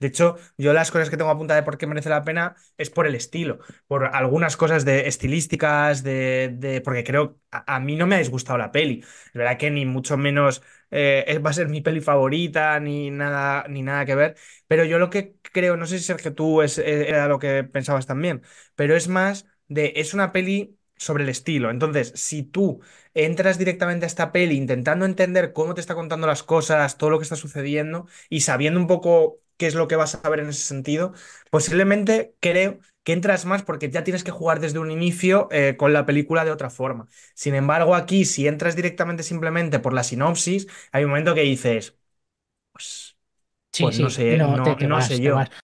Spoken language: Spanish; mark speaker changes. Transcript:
Speaker 1: De hecho, yo las cosas que tengo apuntadas de por qué merece la pena es por el estilo, por algunas cosas de estilísticas, de, porque creo, a, a, mí no me ha disgustado la peli. Es verdad que ni mucho menos eh, va a ser mi peli favorita, ni nada, ni nada que ver. Pero yo lo que creo, no sé si Sergio tú eh, era lo que pensabas también, pero es más de, es una peli sobre el estilo. Entonces, si tú entras directamente a esta peli intentando entender cómo te está contando las cosas, todo lo que está sucediendo y sabiendo un poco qué es lo que vas a ver en ese sentido. Posiblemente creo que entras más porque ya tienes que jugar desde un inicio eh, con la película de otra forma. Sin embargo, aquí, si entras directamente simplemente por
Speaker 2: la sinopsis, hay un momento que dices, pues, pues no sé, no, sé yo.